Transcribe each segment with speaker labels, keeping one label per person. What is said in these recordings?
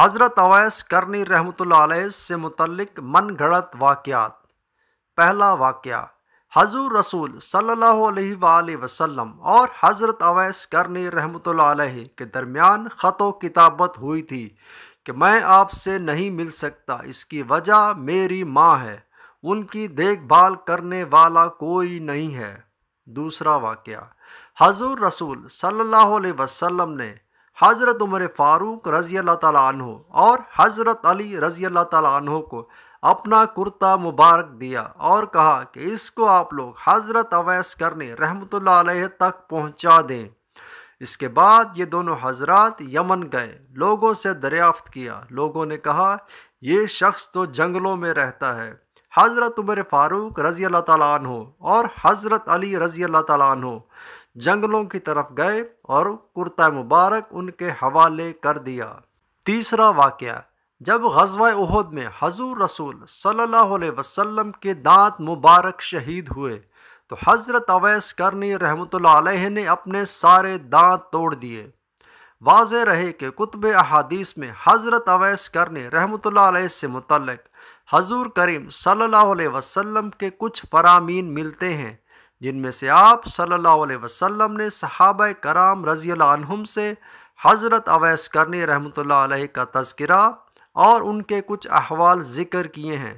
Speaker 1: हज़रत अवैस करनी रहमत से मुतलक मन घड़त वाक़ात पहला वाक़ हजूर रसूल सल्लल्लाहु अलैहि और हज़रत अवैस करनी रहमत के दरमियान ख़त किताबत हुई थी कि मैं आपसे नहीं मिल सकता इसकी वजह मेरी माँ है उनकी देखभाल करने वाला कोई नहीं है दूसरा वाक़ हजूर रसूल सल्लल्लाहु अलैहि वसल्लम ने हज़रत उमर फ़ारूक रज़ी अल्लाह तु और हज़रत अली रज़ी अल्लाह तु को अपना कुर्ता मुबारक दिया और कहा कि इसको आप लोग हज़रत अवैस करने रहमतुल्लाह अलैह तक पहुँचा दें इसके बाद ये दोनों हजरात यमन गए लोगों से दरियाफ्त किया लोगों ने कहा ये शख्स तो जंगलों में रहता है हज़रत उमर फ़ारूक रज़ी अल्लाह तु और हज़रत अली रज़ी अल्लाह तु जंगलों की तरफ गए और कुर्ता मुबारक उनके हवाले कर दिया तीसरा वाक़ जब गजवा उहद में हजूर रसूल सल्ह वसलम के दांत मुबारक शहीद हुए तो हज़रत अवैस करनी रहमत ने अपने सारे दांत तोड़ दिए वाज रहे कि कुतब अहादीस में हज़रत अवैस करनी रहमत से मुतलक हजूर करीम सल्लल्लाहु वसम के कुछ फरामीन मिलते हैं जिनमें से आप सल्लल्लाहु अलैहि वसल्लम ने सहाब कराम रज़ी अनहुम से हज़रत अवैस करनी रहमत का तस्करा और उनके कुछ अहवाल ज़िक्र किए हैं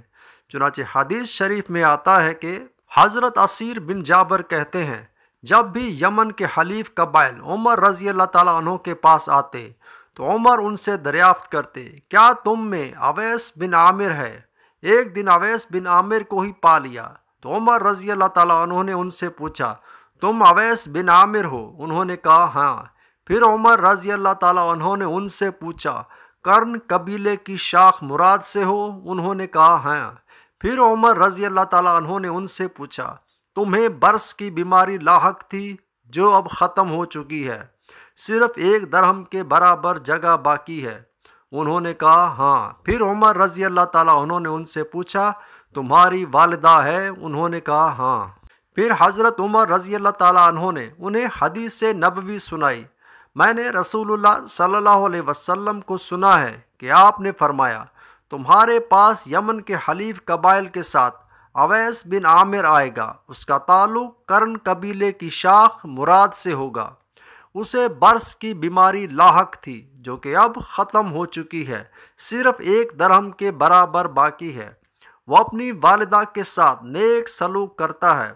Speaker 1: चुनाचे हदीस शरीफ में आता है कि हज़रत असीर बिन जाबर कहते हैं जब भी यमन के हलीफ कबाइल उमर रज़ी अल्लाह तु के पास आते तो उमर उनसे दरियाफ्त करते क्या तुम में अवैस बिन आमिर है एक दिन अवैस बिन आमिर को ही पा लिया तो उमर रजी अल्लाह तु उन्होंने उनसे पूछा तुम अवैस बिन आमिर हो उन्होंने कहा हाँ फिर उमर रजी अल्लाह तु उन्होंने उनसे पूछा कर्ण कबीले की शाख मुराद से हो उन्होंने कहा हाँ फिर उमर रजी अल्लाह तु उन्होंने उनसे पूछा तुम्हें बर्स की बीमारी लाक थी जो अब ख़त्म हो चुकी है सिर्फ एक दरहम के बराबर जगह बाकी है उन्होंने कहा हाँ फिर उमर रजी अल्लाह तु उन्होंने उनसे पूछा तुम्हारी वालदा है उन्होंने कहा हाँ फिर हज़रत उमर रज़ी अल्लाह तहों ने उन्हें हदीस से नबवी सुनाई मैंने रसूलुल्लाह सल्लल्लाहु अलैहि वसल्लम को सुना है कि आपने फरमाया तुम्हारे पास यमन के हलीफ कबाइल के साथ अवैस बिन आमिर आएगा उसका ताल्लुक कर्न कबीले की शाख मुराद से होगा उसे बर्स की बीमारी लाहक थी जो कि अब ख़त्म हो चुकी है सिर्फ एक दरहम के बराबर बाकी है वह अपनी वालदा के साथ नेक सलूक करता है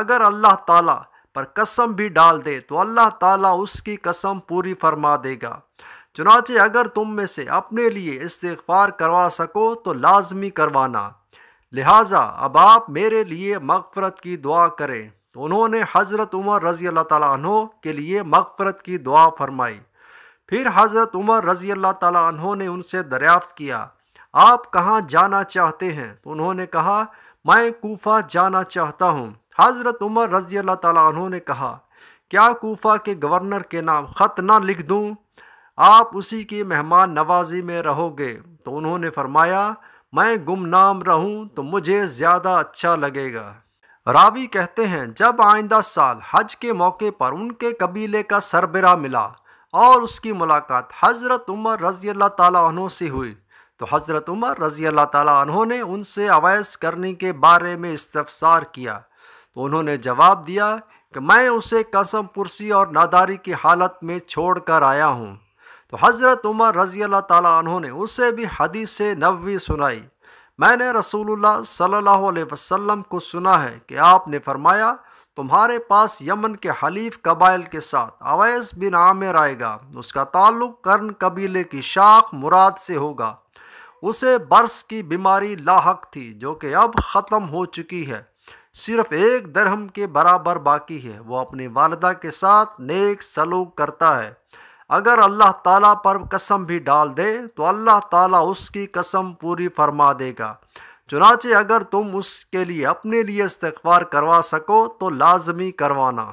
Speaker 1: अगर अल्लाह ताला पर कसम भी डाल दे तो अल्लाह ताला उसकी कसम पूरी फरमा देगा चुनाचे अगर तुम में से अपने लिए इस्तार करवा सको तो लाजमी करवाना लिहाजा अब आप मेरे लिए मगफरत की दुआ करें तो उन्होंने हज़रत उमर रज़ी अल्लाह तहों के लिए मगफरत की दुआ फरमाई फिर हज़रत उमर रज़ी अल्लाह तहों ने उनसे दरियाफ़त किया आप कहाँ जाना चाहते हैं तो उन्होंने कहा मैं कोफा जाना चाहता हूँ हज़रत उमर रजी अल्लाह ताली उन्होंने कहा क्या कोफा के गवर्नर के नाम ख़त ना लिख दूँ आप उसी की मेहमान नवाजी में रहोगे तो उन्होंने फरमाया मैं गुमनाम रहूं तो मुझे ज़्यादा अच्छा लगेगा रावी कहते हैं जब आइंदा साल हज के मौके पर उनके कबीले का सरबरा मिला और उसकी मुलाकात हज़रत उमर रजी अल्लाह तहों से हुई तो हज़रत उमर रज़ी अल्लाह तहों ने उनसे अवैस करने के बारे में इस्तफसार किया तो उन्होंने जवाब दिया कि मैं उसे कसम पुरसी और नादारी की हालत में छोड़ कर आया हूँ तो हज़रत उमर रज़ी अल्लाह तहों ने उसे भी हदीस से नबी सुनाई मैंने रसूलुल्लाह सल्लल्लाहु अलैहि वसल्लम को सुना है कि आपने फरमाया तुम्हारे पास यमन के हलीफ कबाइल के साथ अवैस बिन आमिर आएगा उसका ताल्लुक़ कर्न कबीले की शाख मुराद से होगा उसे बर्स की बीमारी लाक थी जो कि अब ख़त्म हो चुकी है सिर्फ एक दरहम के बराबर बाकी है वो अपनी वालदा के साथ नेक सलूक करता है अगर अल्लाह ताला पर कसम भी डाल दे तो अल्लाह ताला उसकी कसम पूरी फरमा देगा चुनाचे अगर तुम उसके लिए अपने लिए इस्तवार करवा सको तो लाजमी करवाना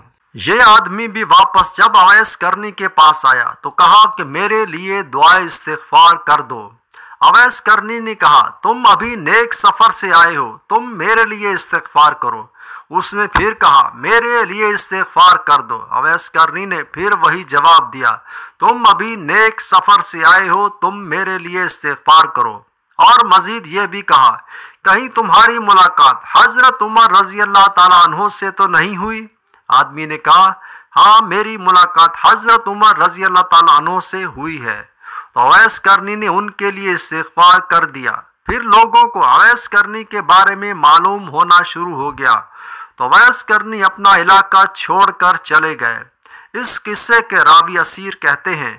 Speaker 1: ये आदमी भी वापस जब आयस करने के पास आया तो कहा कि मेरे लिए दुआ इस्तफार कर दो अवैस करनी ने कहा तुम अभी नेक सफर से आए हो तुम मेरे लिए इस्तफार करो उसने फिर कहा मेरे लिए इस्तफार कर दो अवैस करनी ने फिर वही जवाब दिया तुम अभी नेक सफर से आए हो तुम मेरे लिए इस्तफार करो और मजीद ये भी कहा कहीं तुम्हारी मुलाकात हजरत उमर रजी अल्लाह तहों से तो नहीं हुई आदमी ने कहा हाँ मेरी मुलाकात हजरत उमर रजी अल्लाह तहों से हुई है अवैस करनी ने उनके लिए इस्तेफार कर दिया फिर लोगों को अवैस करनी के बारे में मालूम होना शुरू हो गया तो अवैस करनी अपना इलाका छोड़कर चले गए इस किस्से के रावी असीर कहते हैं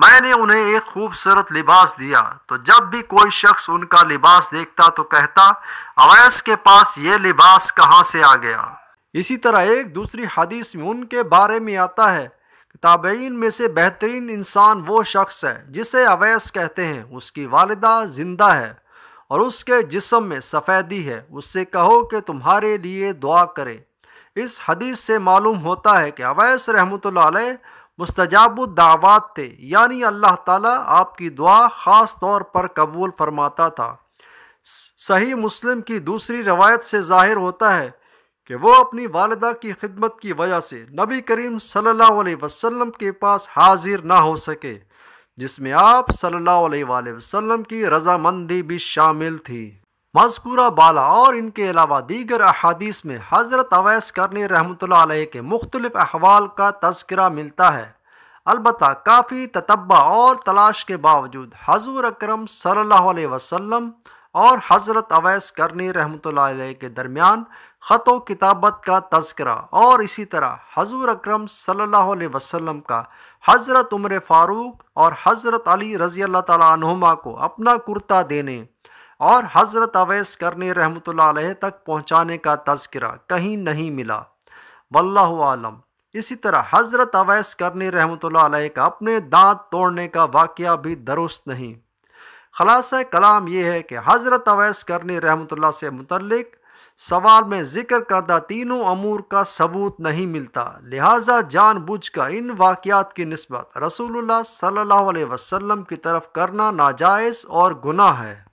Speaker 1: मैंने उन्हें एक खूबसूरत लिबास दिया तो जब भी कोई शख्स उनका लिबास देखता तो कहता अवैस के पास ये लिबास कहाँ से आ गया इसी तरह एक दूसरी हदीस में उनके बारे में आता है ताबेन में से बेहतरीन इंसान वो शख्स है जिसे अवैस कहते हैं उसकी वालदा जिंदा है और उसके जिसम में सफ़ेदी है उससे कहो कि तुम्हारे लिए दुआ करे इस हदीस से मालूम होता है कि अवैस रहमत मुस्तजाब दावात थे यानी अल्लाह ताला आपकी दुआ ख़ास तौर पर कबूल फरमाता था सही मुस्लिम की दूसरी रवायत से जाहिर होता है कि वो अपनी वालदा की खिदमत की वजह से नबी करीम सल्लल्लाहु अलैहि वसल्लम के पास हाजिर ना हो सके जिसमें आप सल्लल्लाहु अलैहि वसल्लम की रजामंदी भी शामिल थी मजकूरा बाला और इनके अलावा दीगर अहादीस में हज़रत अवैस करने रहमत के मुख्तलिफ अहवाल का तस्करा मिलता है अलबत् काफ़ी ततबा और तलाश के बावजूद हजूर अक्रम सल्लल्लाहु अलैहि वसल्लम और हज़रत अवैस करनी रहमत के दरमियान ख़त किताबत का तस्करा और इसी तरह हजूर अक्रम सल्लल्लाहु अलैहि का हज़रत उम्र फ़ारूक और हज़रत अली रज़ी अल्लाह तुमा को अपना कुर्ता देने और हज़रत अवैस करनी रहमत तक पहुँचाने का तस्करा कहीं नहीं मिला वल्लम इसी तरह हज़रत अवैस करनी रहमत का अपने दांत तोड़ने का वाक़ भी दुरुस्त नहीं खलास कलाम यह है कि हज़रत अवैस करनी रहमतुल्ला से मुतलक सवाल में जिक्र करदा तीनों अमूर का सबूत नहीं मिलता लिहाजा जान कर इन वाक़ात की नस्बत रसूल सल्ला वसलम की तरफ करना नाजायज़ और गुनाह है